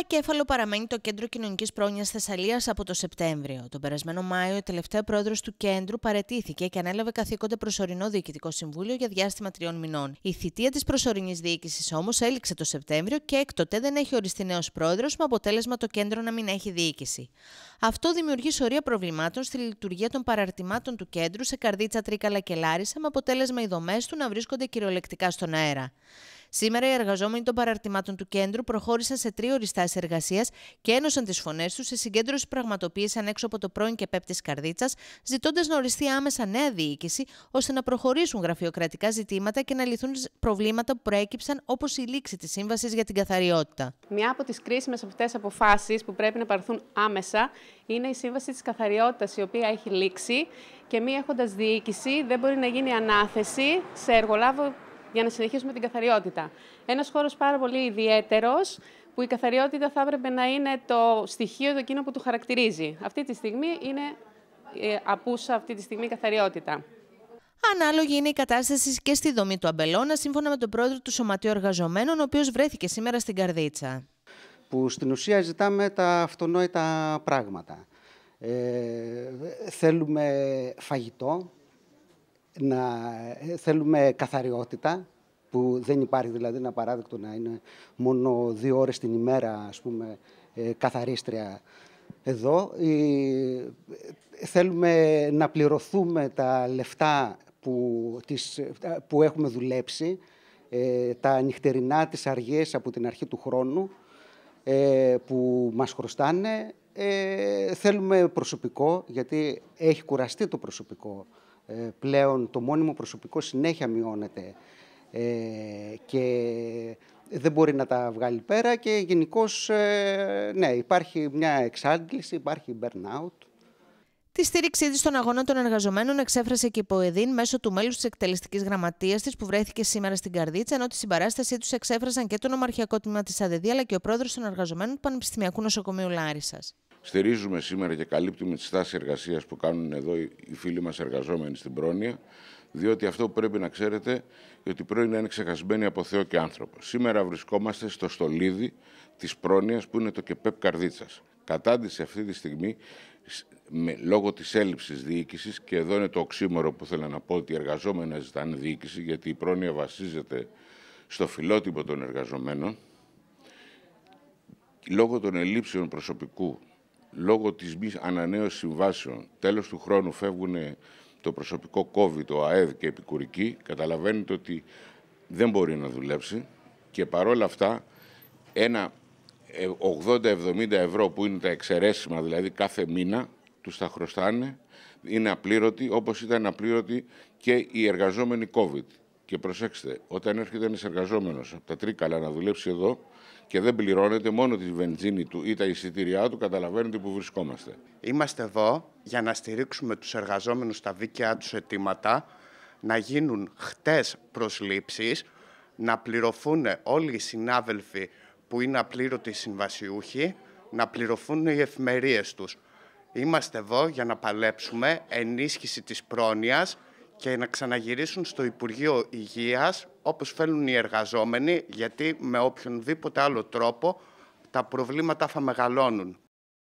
Ακέφαλο παραμένει το Κέντρο Κοινωνικής Πρόνοιας Θεσσαλίας από το Σεπτέμβριο. Τον περασμένο Μάιο, η τελευταία πρόεδρος του κέντρου παρετήθηκε και ανέλαβε καθήκοντα προσωρινό διοικητικό συμβούλιο για διάστημα τριών μηνών. Η θητεία της προσωρινής διοίκησης όμως έληξε το Σεπτέμβριο και έκτοτε δεν έχει οριστεί νέος πρόεδρος, με αποτέλεσμα το κέντρο να μην έχει διοίκηση. Αυτό δημιουργεί σωρία προβλημάτων στη λειτουργία των παραρτημάτων του κέντρου σε Καρδίτσα, Τρίκαλα και με αποτέλεσμα οι δομές του να βρίσκονται κυριολεκτικά στον αέρα. Σήμερα οι εργαζόμενοι των παραρτημάτων του κέντρου προχώρησαν σε τρία οριστά εργασίας και ένωσαν τις φωνές τους σε συγκέντρωση που πραγματοποίησαν έξω από το πρώην και πέπτης Καρδίτσας, ζητώντας να οριστεί άμεσα νέα διοίκηση, ώστε να προχωρήσουν γραφειοκρατικά ζητήματα και να λυθούν προβλήματα που προέκυψαν, όπως η λήξη της Σύμβασης για την Καθαριότητα. Μια από τις κρίσιμες αυτές αποφάσεις που πρέπει να παρθούν άμεσα είναι η Σύμβαση της Καθαριότητας, η οποία έχει λήξει και μη έχοντας διοίκηση δεν μπορεί να γίνει ανάθεση σε εργολάβο για να συνεχίσουμε την καθαριότητα. Ένας χώρος πάρα πολύ ιδιαίτερος, που η καθαριότητα θα έπρεπε να είναι το στοιχείο το εκείνο που του χαρακτηρίζει. Αυτή τη στιγμή είναι ε, απούσα αυτή τη στιγμή η καθαριότητα. Ανάλογη είναι η κατάσταση και στη δομή του Αμπελώνα, σύμφωνα με τον πρόεδρο του Σωματείου Εργαζομένων, ο οποίος βρέθηκε σήμερα στην Καρδίτσα. Που στην ουσία ζητάμε τα αυτονόητα πράγματα. Ε, θέλουμε φαγητό, να ε, θέλουμε καθαριότητα, που δεν υπάρχει δηλαδή ένα παράδειγμα να είναι μόνο δύο ώρες την ημέρα, ας πούμε, ε, καθαρίστρια εδώ. Ε, θέλουμε να πληρωθούμε τα λεφτά που, τις, που έχουμε δουλέψει, τα νυχτερινά, τις αργίες από την αρχή του χρόνου που μας χρωστάνε. Θέλουμε προσωπικό, γιατί έχει κουραστεί το προσωπικό ε, πλέον το μόνιμο προσωπικό συνέχεια μειώνεται ε, και δεν μπορεί να τα βγάλει πέρα και γενικώς ε, ναι, υπάρχει μια εξάντληση, υπάρχει burnout. Τη στήριξή της στον αγώνα των εργαζομένων εξέφρασε και η Ποεδίν μέσω του μέλους της εκτελεστικής γραμματείας της που βρέθηκε σήμερα στην Καρδίτσα, ενώ τη συμπαράστασή τους εξέφρασαν και το νομαρχιακό τμήμα της ΑΔΔ αλλά και ο πρόεδρος των εργαζομένων του Πανεπιστημιακού Νοσοκομείου Λάρισας. Στηρίζουμε σήμερα και καλύπτουμε τη στάση εργασίας που κάνουν εδώ οι φίλοι μας εργαζόμενοι στην πρόνοια, διότι αυτό που πρέπει να ξέρετε ότι η πρόνοια είναι ξεχασμένη από Θεό και άνθρωπο. Σήμερα βρισκόμαστε στο στολίδι της πρόνοιας που είναι το ΚΕΠΕΠ Καρδίτσας. Κατάντησε αυτή τη στιγμή με, λόγω της έλλειψης διοίκησης και εδώ είναι το οξύμορο που θέλω να πω ότι οι εργαζόμενοι ζητάνε διοίκηση γιατί η πρόνοια βασίζεται στο φιλότυπο των εργαζομένων λόγω των ελλείψεων προσωπικού λόγω της μη ανανέωσης συμβάσεων τέλος του χρόνου φεύγουν το προσωπικό COVID, το ΑΕΔ και επικουρική, καταλαβαίνετε ότι δεν μπορεί να δουλέψει και παρόλα αυτά ένα 80-70 ε, ευρώ που είναι τα εξαιρέσιμα, δηλαδή κάθε μήνα, τους τα χρωστάνε, είναι απλήρωτοι, όπως ήταν απλήρωτοι και οι εργαζόμενοι COVID. Και προσέξτε, όταν έρχεται ένας εργαζόμενος από τα Τρίκαλα να δουλέψει εδώ και δεν πληρώνεται μόνο τη βενζίνη του ή τα εισιτήριά του, καταλαβαίνετε που βρισκόμαστε. Είμαστε εδώ για να στηρίξουμε τους εργαζόμενους στα δίκαιά τους αιτήματα, να γίνουν χτες προσλήψεις, να πληρωθούν όλοι οι συνάδελφοι που είναι απλήρωτοι συμβασιούχοι, να πληρωθούν οι εφημερίες τους. Είμαστε εδώ για να παλέψουμε ενίσχυση της πρόνοιας, και να ξαναγυρίσουν στο Υπουργείο Υγείας όπως θέλουν οι εργαζόμενοι, γιατί με οποιονδήποτε άλλο τρόπο τα προβλήματα θα μεγαλώνουν.